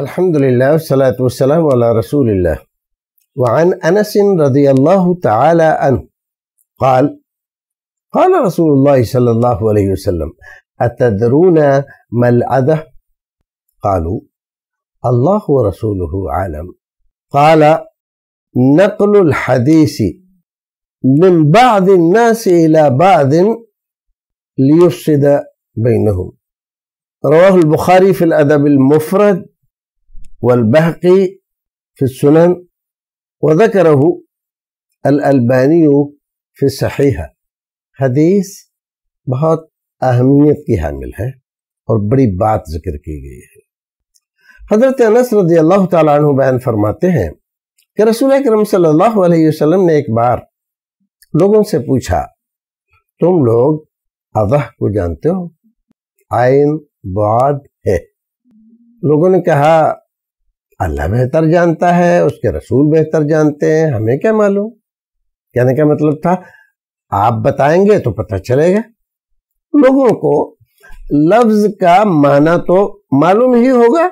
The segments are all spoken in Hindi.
الحمد لله والصلاة والسلام على رسول الله وعن أنس رضي الله تعالى عنه قال قال رسول الله صلى الله عليه وسلم أتدرون ما العذى قالوا الله ورسوله أعلم قال نقل الحديث من بعض الناس إلى بعض ليفسد بينهم رواه البخاري في الأدب المفرد والبهقي في السنن وذكره الألباني في الصحيحة حديث بہت اہمیت کی حامل ہے اور بڑی بات ذکر کی گئی ہے حضرت انس رضی اللہ تعالیٰ عنہ بیان فرماتے ہیں کہ رسول اکرم صلی اللہ علیہ وسلم نے ایک بار لوگوں سے پوچھا تم لوگ اضح کو جانتے ہو آئین بعد ہے لوگوں نے کہا अल्लाह बेहतर जानता है उसके रसूल बेहतर जानते हैं हमें क्या मालूम कहने का मतलब था आप बताएंगे तो पता चलेगा लोगों को लफ्ज का माना तो मालूम ही होगा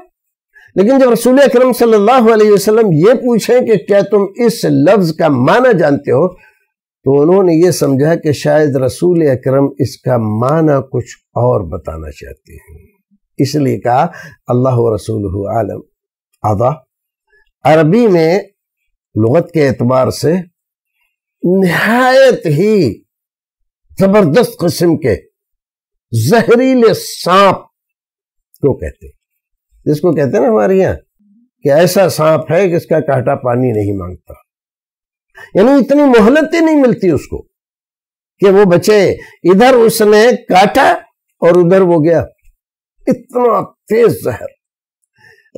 लेकिन जब रसूल अक्रम सल्लल्लाहु वसल्लम ये पूछे कि क्या तुम इस लफ्ज का माना जानते हो तो उन्होंने ये समझा कि शायद रसूल अक्रम इसका माना कुछ और बताना चाहते हैं इसलिए कहा अल्लाह रसूल आलम आधा अरबी में लगत के एतबार से नहायत ही जबरदस्त किस्म के जहरीले सांप को कहते जिसको कहते हैं ना हमारे यहां कि ऐसा सांप है कि इसका कांटा पानी नहीं मांगता यानी इतनी मोहलत ही नहीं मिलती उसको कि वो बचे इधर उसने काटा और उधर वो गया इतना तेज जहर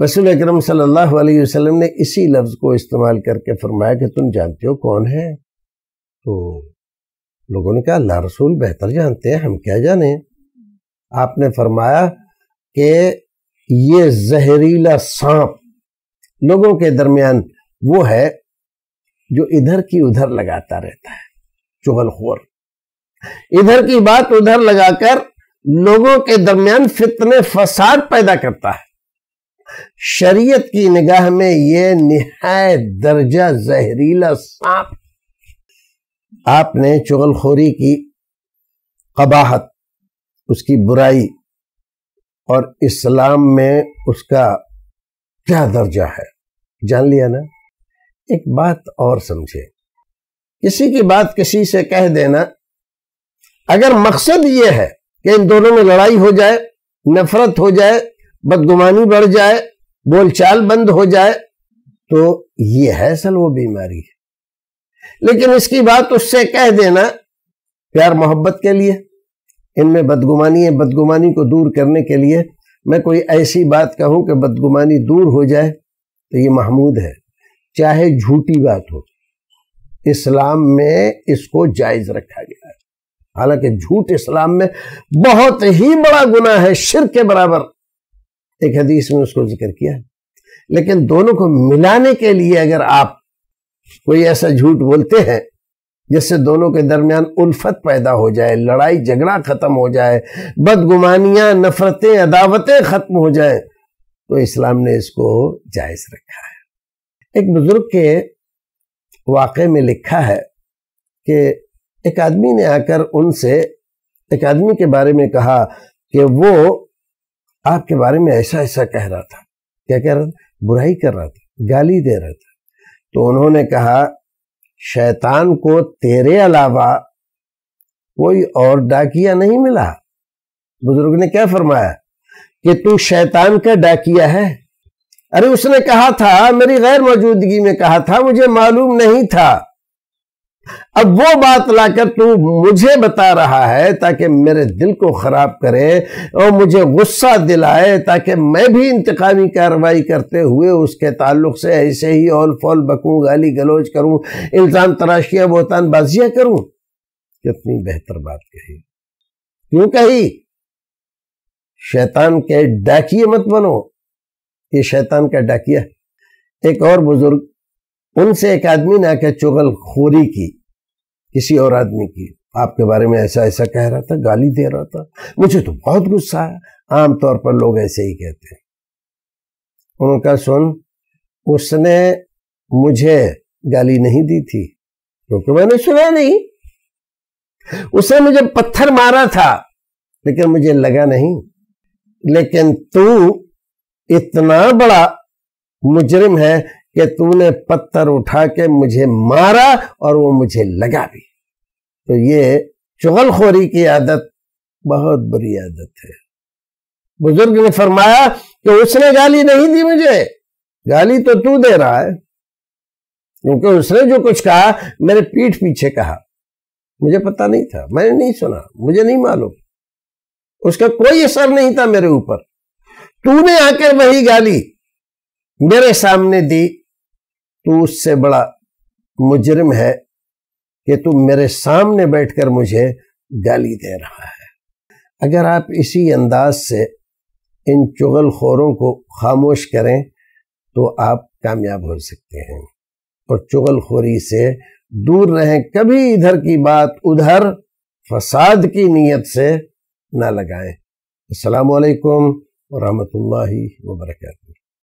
रसूल अक्रम सल्लल्लाहु अलैहि वसल्लम ने इसी लफ्ज़ को इस्तेमाल करके फरमाया कि तुम जानते हो कौन है तो लोगों ने कहा अल्लाह रसूल बेहतर जानते हैं हम क्या जाने आपने फरमाया कि ये जहरीला सांप लोगों के दरमियान वो है जो इधर की उधर लगाता रहता है चुगलखोर इधर की बात उधर लगाकर लोगों के दरमियान फितने फसाद पैदा करता है शरीयत की निगाह में यह निहाय दर्जा जहरीला सांप आपने चुगलखोरी की कबाहत उसकी बुराई और इस्लाम में उसका क्या दर्जा है जान लिया ना एक बात और समझे किसी की बात किसी से कह देना अगर मकसद ये है कि इन दोनों में लड़ाई हो जाए नफरत हो जाए बदगुमानी बढ़ जाए बोलचाल बंद हो जाए तो ये है असल वो बीमारी है लेकिन इसकी बात उससे कह देना प्यार मोहब्बत के लिए इनमें बदगुमानी है बदगुमानी को दूर करने के लिए मैं कोई ऐसी बात कहूं कि बदगुमानी दूर हो जाए तो ये महमूद है चाहे झूठी बात हो इस्लाम में इसको जायज रखा गया है हालांकि झूठ इस्लाम में बहुत ही बड़ा गुना है शिर के बराबर एक हदीस में उसको जिक्र किया लेकिन दोनों को मिलाने के लिए अगर आप कोई ऐसा झूठ बोलते हैं जिससे दोनों के दरमियान उल्फत पैदा हो जाए लड़ाई झगड़ा खत्म हो जाए बदगुमानियां नफरतें अदावतें खत्म हो जाए तो इस्लाम ने इसको जायज रखा है एक बुजुर्ग के वाक़े में लिखा है कि एक आदमी ने आकर उनसे एक आदमी के बारे में कहा कि वो आपके बारे में ऐसा ऐसा कह रहा था क्या कह रहा था बुराई कर रहा था गाली दे रहा था तो उन्होंने कहा शैतान को तेरे अलावा कोई और डाकिया नहीं मिला बुजुर्ग ने क्या फरमाया कि तू शैतान का डाकिया है अरे उसने कहा था मेरी गैर मौजूदगी में कहा था मुझे मालूम नहीं था अब वो बात लाकर तू मुझे बता रहा है ताकि मेरे दिल को ख़राब करे और मुझे गुस्सा दिलाए ताकि मैं भी इंतकामी कार्रवाई करते हुए उसके ताल्लुक से ऐसे ही ओल फॉल बकूँ गाली गलोज करूँ इल्ज़ाम तराशियाँ बाजिया करूँ कितनी बेहतर बात कही क्यों कही शैतान के डाकिए मत बनो ये शैतान का डाकिया एक और बुजुर्ग उनसे एक आदमी ने चुगल खोरी की किसी और आदमी की आपके बारे में ऐसा ऐसा कह रहा था गाली दे रहा था मुझे तो बहुत गुस्सा है आमतौर पर लोग ऐसे ही कहते हैं उनका सुन उसने मुझे गाली नहीं दी थी क्योंकि तो मैंने सुना नहीं उसने मुझे पत्थर मारा था लेकिन मुझे लगा नहीं लेकिन तू इतना बड़ा मुजरिम है कि तूने पत्थर उठा के मुझे मारा और वो मुझे लगा भी तो ये चुगलखोरी की आदत बहुत बुरी आदत है बुजुर्ग ने फरमाया कि उसने गाली नहीं दी मुझे गाली तो तू दे रहा है क्योंकि उसने जो कुछ कहा मेरे पीठ पीछे कहा मुझे पता नहीं था मैंने नहीं सुना मुझे नहीं मालूम उसका कोई असर नहीं था मेरे ऊपर तूने आकर वही गाली मेरे सामने दी तू उससे बड़ा मुजरिम है कि तू मेरे सामने बैठकर मुझे गाली दे रहा है अगर आप इसी अंदाज से इन चुगल खोरों को खामोश करें तो आप कामयाब हो सकते हैं और चुगल खोरी से दूर रहें कभी इधर की बात उधर फसाद की नीयत से ना लगाएं असलकम वरहमल वर्का